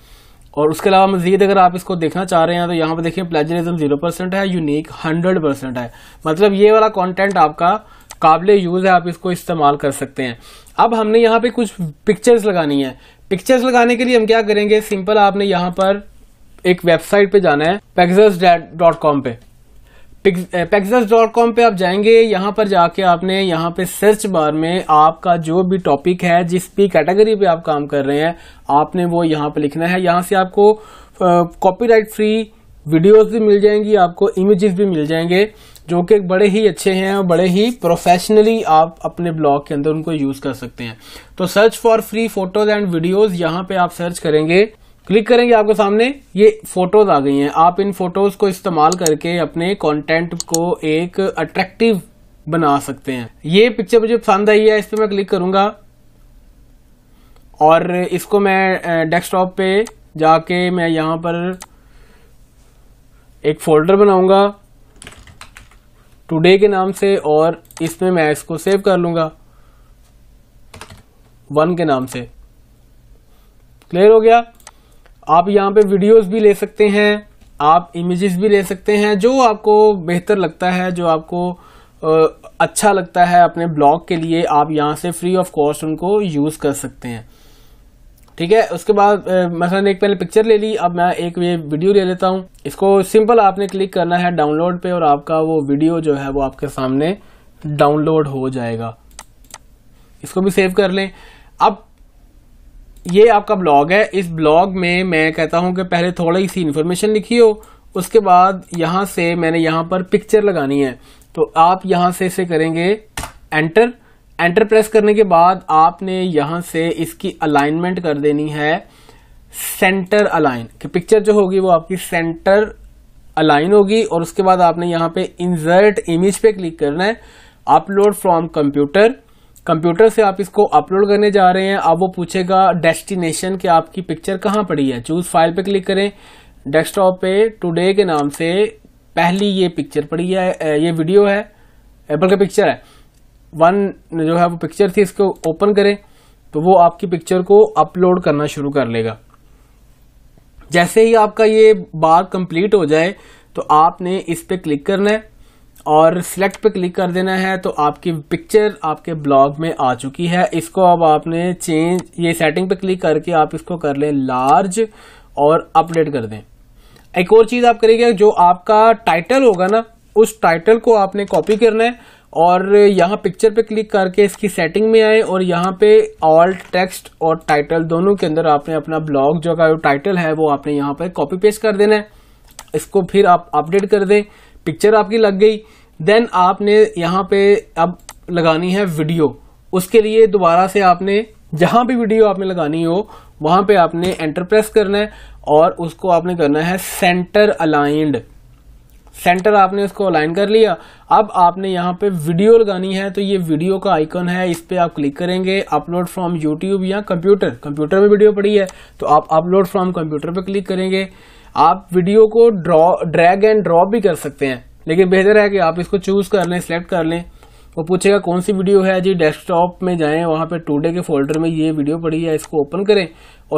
और उसके अलावा मजीद अगर आप इसको देखना चाह रहे हैं तो यहाँ पर देखिए प्लेजरिज्म जीरो परसेंट है यूनिक हंड्रेड परसेंट है मतलब ये वाला कॉन्टेंट आपका काबिल यूज़ है आप इसको इस्तेमाल कर सकते हैं अब हमने यहाँ पे कुछ पिक्चर्स लगानी है पिक्चर्स लगाने के लिए हम क्या करेंगे सिंपल आपने यहाँ पर एक वेबसाइट पे जाना है पेगजस डॉट कॉम पे पेक्स डॉट कॉम पे आप जाएंगे यहाँ पर जाके आपने यहाँ पे सर्च बार में आपका जो भी टॉपिक है जिस भी कैटेगरी पे आप काम कर रहे हैं आपने वो यहाँ पे लिखना है यहाँ से आपको कॉपीराइट फ्री वीडियोस भी मिल जाएंगी आपको इमेजेस भी मिल जाएंगे जो कि बड़े ही अच्छे हैं और बड़े ही प्रोफेशनली आप अपने ब्लॉग के अंदर उनको यूज कर सकते हैं तो search for free photos and videos यहाँ पे आप सर्च करेंगे क्लिक करेंगे आपके सामने ये फोटोज आ गई हैं आप इन फोटोज को इस्तेमाल करके अपने कंटेंट को एक अट्रैक्टिव बना सकते हैं ये पिक्चर मुझे पसंद आई है इस पर मैं क्लिक करूंगा और इसको मैं डेस्कटॉप पे जाके मैं यहां पर एक फोल्डर बनाऊंगा टुडे के नाम से और इसमें मैं इसको सेव कर लूंगा वन के नाम से क्लियर हो गया आप यहाँ पे वीडियोस भी ले सकते हैं आप इमेजेस भी ले सकते हैं जो आपको बेहतर लगता है जो आपको अच्छा लगता है अपने ब्लॉग के लिए आप यहाँ से फ्री ऑफ कॉस्ट उनको यूज़ कर सकते हैं ठीक है उसके बाद मसलन एक पहले पिक्चर ले ली अब मैं एक ये वीडियो ले लेता हूँ इसको सिंपल आपने क्लिक करना है डाउनलोड पे और आपका वो वीडियो जो है वो आपके सामने डाउनलोड हो जाएगा इसको भी सेव कर लें अब ये आपका ब्लॉग है इस ब्लॉग में मैं कहता हूं कि पहले थोड़ी सी इन्फॉर्मेशन लिखी हो उसके बाद यहां से मैंने यहां पर पिक्चर लगानी है तो आप यहां से इसे करेंगे एंटर एंटर प्रेस करने के बाद आपने यहां से इसकी अलाइनमेंट कर देनी है सेंटर अलाइन कि पिक्चर जो होगी वो आपकी सेंटर अलाइन होगी और उसके बाद आपने यहाँ पे इंजर्ट इमेज पे क्लिक करना है अपलोड फ्रॉम कंप्यूटर कंप्यूटर से आप इसको अपलोड करने जा रहे हैं अब वो पूछेगा डेस्टिनेशन कि आपकी पिक्चर कहाँ पड़ी है चूज फाइल पे क्लिक करें डेस्कटॉप पे टुडे के नाम से पहली ये पिक्चर पड़ी है ये वीडियो है एप्पल का पिक्चर है वन जो है वो पिक्चर थी इसको ओपन करें तो वो आपकी पिक्चर को अपलोड करना शुरू कर लेगा जैसे ही आपका ये बार कंप्लीट हो जाए तो आपने इस पर क्लिक करना है और सिलेक्ट पे क्लिक कर देना है तो आपकी पिक्चर आपके ब्लॉग में आ चुकी है इसको अब आपने चेंज ये सेटिंग पे क्लिक करके आप इसको कर लें लार्ज और अपडेट कर दें एक और चीज़ आप करेंगे जो आपका टाइटल होगा ना उस टाइटल को आपने कॉपी करना है और यहाँ पिक्चर पे क्लिक करके इसकी सेटिंग में आए और यहाँ पे ऑल टेक्स्ट और टाइटल दोनों के अंदर आपने अपना ब्लॉग जो का टाइटल है वो आपने यहाँ पर कॉपी पेस्ट कर देना है इसको फिर आप अपडेट कर दें पिक्चर आपकी लग गई देन आपने यहाँ पे अब लगानी है वीडियो उसके लिए दोबारा से आपने जहाँ भी वीडियो आपने लगानी हो वहाँ पे आपने एंटर प्रेस करना है और उसको आपने करना है सेंटर अलाइंड सेंटर आपने उसको अलाइन कर लिया अब आपने यहाँ पे वीडियो लगानी है तो ये वीडियो का आइकन है इस पर आप क्लिक करेंगे अपलोड फ्रॉम यूट्यूब या कंप्यूटर कंप्यूटर में वीडियो पड़ी है तो आप अपलोड फ्रॉम कंप्यूटर पर क्लिक करेंगे आप वीडियो को ड्रॉ ड्रैग एंड ड्रॉप भी कर सकते हैं लेकिन बेहतर है कि आप इसको चूज़ कर लें सेलेक्ट कर लें वो पूछेगा कौन सी वीडियो है जी डेस्कटॉप में जाएं वहाँ पे टूडे के फोल्डर में ये वीडियो पड़ी है इसको ओपन करें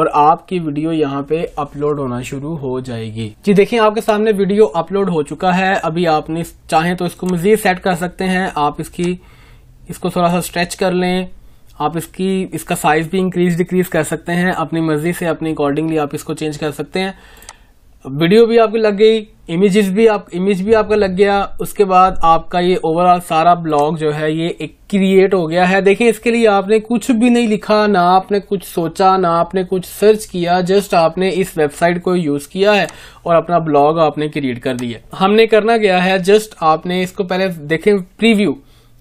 और आपकी वीडियो यहाँ पे अपलोड होना शुरू हो जाएगी जी देखिए आपके सामने वीडियो अपलोड हो चुका है अभी आपने चाहें तो इसको मजीद सेट कर सकते हैं आप इसकी इसको थोड़ा सा स्ट्रेच कर लें आप इसकी इसका साइज भी इंक्रीज डिक्रीज कर सकते हैं अपनी मर्जी से अपने अकॉर्डिंगली आप इसको चेंज कर सकते हैं वीडियो भी आपकी लग गई इमेजेस भी आप इमेज भी आपका लग गया उसके बाद आपका ये ओवरऑल सारा ब्लॉग जो है ये एक क्रिएट हो गया है देखिए इसके लिए आपने कुछ भी नहीं लिखा ना आपने कुछ सोचा ना आपने कुछ सर्च किया जस्ट आपने इस वेबसाइट को यूज किया है और अपना ब्लॉग आपने क्रिएट कर दिया हमने करना गया है जस्ट आपने इसको पहले देखें प्रीव्यू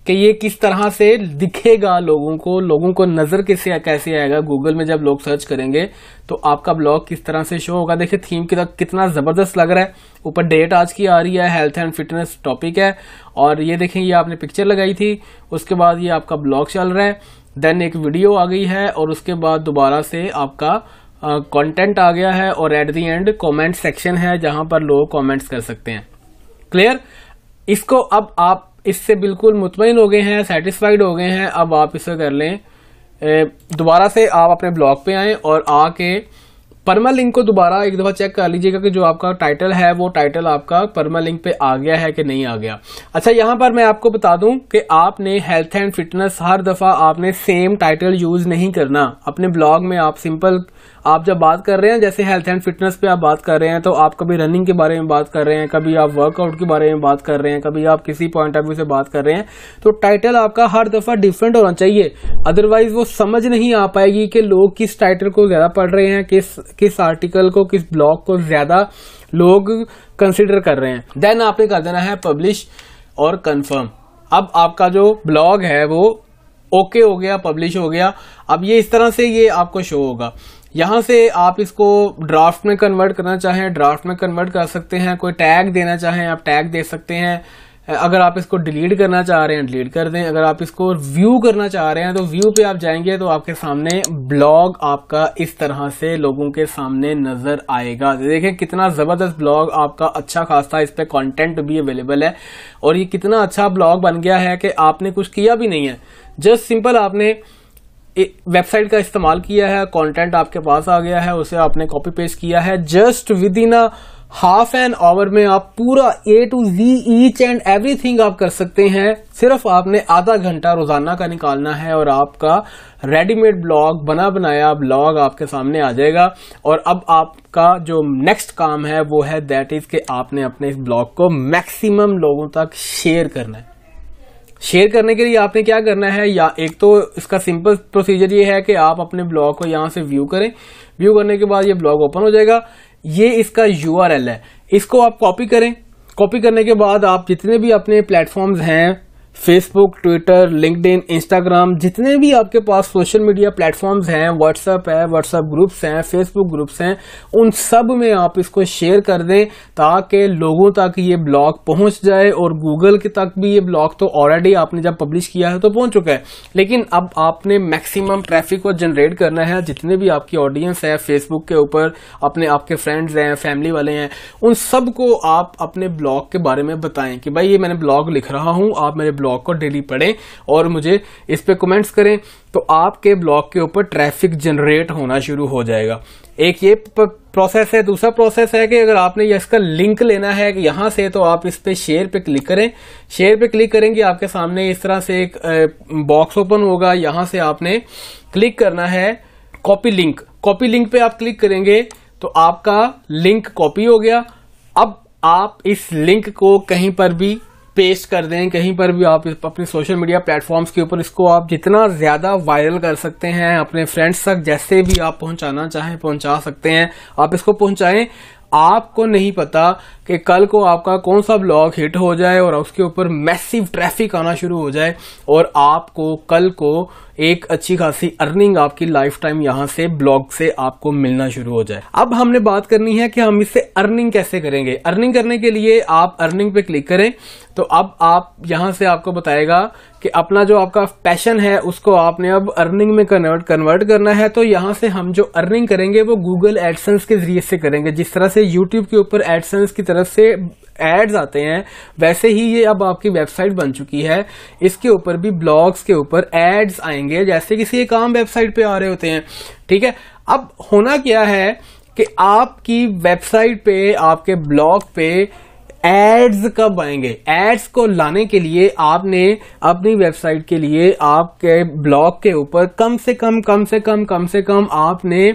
कि ये किस तरह से दिखेगा लोगों को लोगों को नजर किससे कैसे आएगा गूगल में जब लोग सर्च करेंगे तो आपका ब्लॉग किस तरह से शो होगा देखिए थीम की कितना जबरदस्त लग रहा है ऊपर डेट आज की आ रही है हेल्थ एंड फिटनेस टॉपिक है और ये देखें ये आपने पिक्चर लगाई थी उसके बाद ये आपका ब्लॉग चल रहा है देन एक वीडियो आ गई है और उसके बाद दोबारा से आपका कॉन्टेंट आ गया है और at the end comment section है जहां पर लोग कॉमेंट्स कर सकते हैं क्लियर इसको अब आप इससे बिल्कुल मुतमिन हो गए हैं सेटिस्फाइड हो गए हैं अब आप इसे कर लें दोबारा से आप अपने ब्लॉग पे आएँ और आके परमा लिंक को दोबारा एक दफ़ा चेक कर लीजिएगा कि जो आपका टाइटल है वो टाइटल आपका परमा लिंक पे आ गया है कि नहीं आ गया अच्छा यहाँ पर मैं आपको बता दूं कि आपने हेल्थ एंड फिटनेस हर दफ़ा आपने सेम टाइटल यूज़ नहीं करना अपने ब्लॉग में आप सिंपल आप जब बात कर रहे हैं जैसे हेल्थ एंड फिटनेस पे आप बात कर रहे हैं तो आप कभी रनिंग के बारे में बात कर रहे हैं कभी आप वर्कआउट के बारे में बात कर रहे हैं कभी आप किसी पॉइंट ऑफ व्यू से बात कर रहे हैं तो टाइटल आपका हर दफा डिफरेंट होना चाहिए अदरवाइज वो समझ नहीं आ पाएगी कि लोग किस टाइटल को ज्यादा पढ़ रहे हैं किस किस आर्टिकल को किस ब्लॉग को ज्यादा लोग कंसिडर कर रहे हैं देन आपने कर देना है पब्लिश और कंफर्म अब आपका जो ब्लॉग है वो ओके okay हो गया पब्लिश हो गया अब ये इस तरह से ये आपको शो होगा यहाँ से आप इसको ड्राफ्ट में कन्वर्ट करना चाहें ड्राफ्ट में कन्वर्ट कर सकते हैं कोई टैग देना चाहें आप टैग दे सकते हैं अगर आप इसको डिलीट करना चाह रहे हैं डिलीट कर दें अगर आप इसको व्यू करना चाह रहे हैं तो व्यू पे आप जाएंगे तो आपके सामने ब्लॉग आपका इस तरह से लोगों के सामने नजर आएगा देखें कितना जबरदस्त ब्लॉग आपका अच्छा खासा इस पर कॉन्टेंट भी अवेलेबल है और ये कितना अच्छा ब्लॉग बन गया है कि आपने कुछ किया भी नहीं है जस्ट सिंपल आपने वेबसाइट का इस्तेमाल किया है कंटेंट आपके पास आ गया है उसे आपने कॉपी पेस्ट किया है just within a half an hour में आप पूरा A to Z each and everything आप कर सकते हैं सिर्फ आपने आधा घंटा रोजाना का निकालना है और आपका रेडीमेड ब्लॉग बना बनाया ब्लॉग आपके सामने आ जाएगा और अब आपका जो नेक्स्ट काम है वो है दैट इज के आपने अपने इस ब्लॉग को मैक्सिमम लोगों तक शेयर करना है शेयर करने के लिए आपने क्या करना है या एक तो इसका सिंपल प्रोसीजर ये है कि आप अपने ब्लॉग को यहाँ से व्यू करें व्यू करने के बाद ये ब्लॉग ओपन हो जाएगा ये इसका यू है इसको आप कॉपी करें कॉपी करने के बाद आप जितने भी अपने प्लेटफॉर्म्स हैं Facebook Twitter LinkedIn Instagram जितने भी आपके पास सोशल मीडिया प्लेटफॉर्म्स हैं व्हाट्सअप है व्हाट्सअप ग्रुप्स हैं फेसबुक ग्रुप्स हैं उन सब में आप इसको शेयर कर दें ताकि लोगों तक ये ब्लॉग पहुंच जाए और गूगल के तक भी ये ब्लॉग तो ऑलरेडी आपने जब पब्लिश किया है तो पहुंच चुका है लेकिन अब आपने मैक्सिमम ट्रैफिक को जनरेट करना है जितने भी आपकी ऑडियंस है फेसबुक के ऊपर अपने आपके फ्रेंड्स हैं फैमिली वाले हैं उन सबको आप अपने ब्लॉग के बारे में बताएं कि भाई ये मैंने ब्लॉग लिख रहा हूँ आप मेरे ब्लॉग को डेली पढ़ें और मुझे इस पर कमेंट्स करें तो आपके ब्लॉग के ऊपर ट्रैफिक जनरेट होना शुरू हो जाएगा एक ये प्रोसेस है दूसरा प्रोसेस है कि अगर आपने इसका लिंक लेना है कि यहाँ से तो आप इस पे शेयर पे क्लिक करें शेयर पे क्लिक करेंगे आपके सामने इस तरह से एक बॉक्स ओपन होगा यहाँ से आपने क्लिक करना है कॉपी लिंक कॉपी लिंक पे आप क्लिक करेंगे तो आपका लिंक कॉपी हो गया अब आप इस लिंक को कहीं पर भी पेस्ट कर दें कहीं पर भी आप अपने सोशल मीडिया प्लेटफॉर्म्स के ऊपर इसको आप जितना ज़्यादा वायरल कर सकते हैं अपने फ्रेंड्स तक जैसे भी आप पहुंचाना चाहें पहुंचा सकते हैं आप इसको पहुंचाएं आपको नहीं पता कि कल को आपका कौन सा ब्लॉग हिट हो जाए और उसके ऊपर मैसिव ट्रैफिक आना शुरू हो जाए और आपको कल को एक अच्छी खासी अर्निंग आपकी लाइफ टाइम यहाँ से ब्लॉग से आपको मिलना शुरू हो जाए अब हमने बात करनी है कि हम इससे अर्निंग कैसे करेंगे अर्निंग करने के लिए आप अर्निंग पे क्लिक करें तो अब आप यहाँ से आपको बताएगा कि अपना जो आपका पैशन है उसको आपने अब अर्निंग में कन्वर्ट कन्वर्ट करना है तो यहाँ से हम जो अर्निंग करेंगे वो गूगल एडसेंस के जरिए से करेंगे जिस तरह से यूट्यूब के ऊपर एडसेंस की तरफ से एड्स आते हैं वैसे ही ये अब आपकी वेबसाइट बन चुकी है इसके ऊपर भी ब्लॉग्स के ऊपर एड्स आएंगे जैसे किसी एक आम वेबसाइट पे आ रहे होते हैं ठीक है अब होना क्या है कि आपकी वेबसाइट पे आपके ब्लॉग पे एड्स कब आएंगे एड्स को लाने के लिए आपने अपनी वेबसाइट के लिए आपके ब्लॉग के ऊपर कम से कम कम से कम कम से कम आपने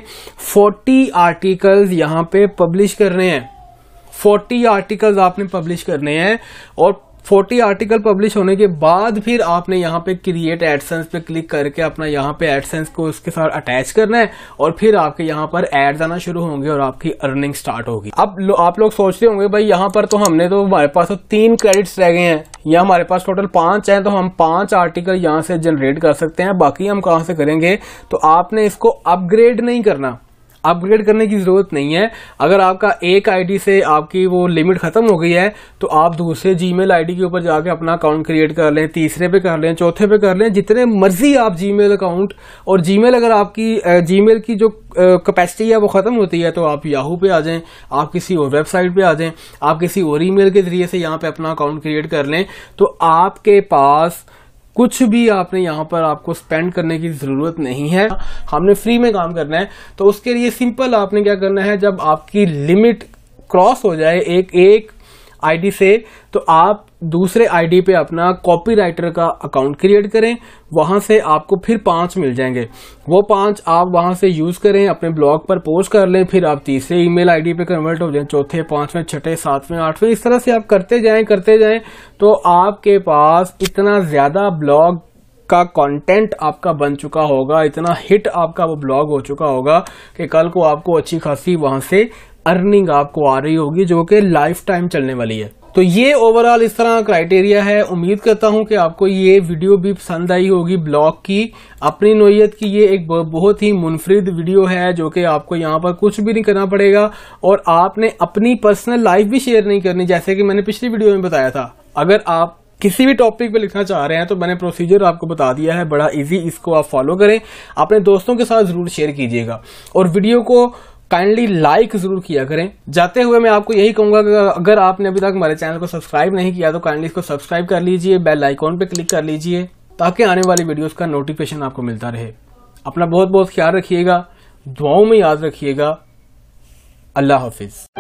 40 आर्टिकल्स यहां पे पब्लिश करने हैं फोर्टी आर्टिकल्स आपने पब्लिश करने हैं और 40 आर्टिकल पब्लिश होने के बाद फिर आपने यहाँ पे क्रिएट एडसेंस पे क्लिक करके अपना यहाँ पे एडसेंस को उसके साथ अटैच करना है और फिर आपके यहाँ पर एड्स आना शुरू होंगे और आपकी अर्निंग स्टार्ट होगी अब लो, आप लोग सोचते होंगे भाई यहाँ पर तो हमने तो हमारे पास तो तीन क्रेडिट्स रह गए हैं या हमारे पास टोटल पांच हैं तो हम पांच आर्टिकल यहाँ से जनरेट कर सकते हैं बाकी हम कहाँ से करेंगे तो आपने इसको अपग्रेड नहीं करना अपग्रेड करने की ज़रूरत नहीं है अगर आपका एक आईडी से आपकी वो लिमिट ख़त्म हो गई है तो आप दूसरे जीमेल आईडी के ऊपर जाके अपना अकाउंट क्रिएट कर लें तीसरे पे कर लें चौथे पे कर लें जितने मर्जी आप जीमेल अकाउंट और जीमेल अगर आपकी जीमेल की जो कैपेसिटी है वो ख़त्म होती है तो आप याहू पे आ जाएं आप किसी और वेबसाइट पे आ जाएं आप किसी और ईमेल के ज़रिए से यहाँ पे अपना अकाउंट क्रिएट कर लें तो आपके पास कुछ भी आपने यहाँ पर आपको स्पेंड करने की ज़रूरत नहीं है हमने फ्री में काम करना है तो उसके लिए सिंपल आपने क्या करना है जब आपकी लिमिट क्रॉस हो जाए एक एक आईडी से तो आप दूसरे आईडी पे अपना कॉपीराइटर का अकाउंट क्रिएट करें वहां से आपको फिर पांच मिल जाएंगे वो पांच आप वहां से यूज करें अपने ब्लॉग पर पोस्ट कर लें फिर आप तीसरे ईमेल आईडी पे कन्वर्ट हो जाएं चौथे पांचवें छठे सातवें आठवें इस तरह से आप करते जाएं करते जाएं तो आपके पास इतना ज्यादा ब्लॉग का कंटेंट आपका बन चुका होगा इतना हिट आपका वो ब्लॉग हो चुका होगा कि कल को आपको अच्छी खासी वहां से अर्निंग आपको आ रही होगी जो कि लाइफ टाइम चलने वाली है तो ये ओवरऑल इस तरह क्राइटेरिया है उम्मीद करता हूं कि आपको ये वीडियो भी पसंद आई होगी ब्लॉग की अपनी नोयत की ये एक बहुत ही मुनफरद वीडियो है जो कि आपको यहाँ पर कुछ भी नहीं करना पड़ेगा और आपने अपनी पर्सनल लाइफ भी शेयर नहीं करनी जैसे कि मैंने पिछली वीडियो में बताया था अगर आप किसी भी टॉपिक पे लिखना चाह रहे हैं तो मैंने प्रोसीजर आपको बता दिया है बड़ा इजी इसको आप फॉलो करें अपने दोस्तों के साथ जरूर शेयर कीजिएगा और वीडियो को काइंडली लाइक जरूर किया करें जाते हुए मैं आपको यही कहूंगा कि अगर आपने अभी तक हमारे चैनल को सब्सक्राइब नहीं किया तो काइंडली इसको सब्सक्राइब कर लीजिए बेल आइकॉन पर क्लिक कर लीजिए ताकि आने वाली वीडियोस का नोटिफिकेशन आपको मिलता रहे अपना बहुत बहुत ख्याल रखिएगा दुआओं में याद रखिएगा अल्लाह हाफिज़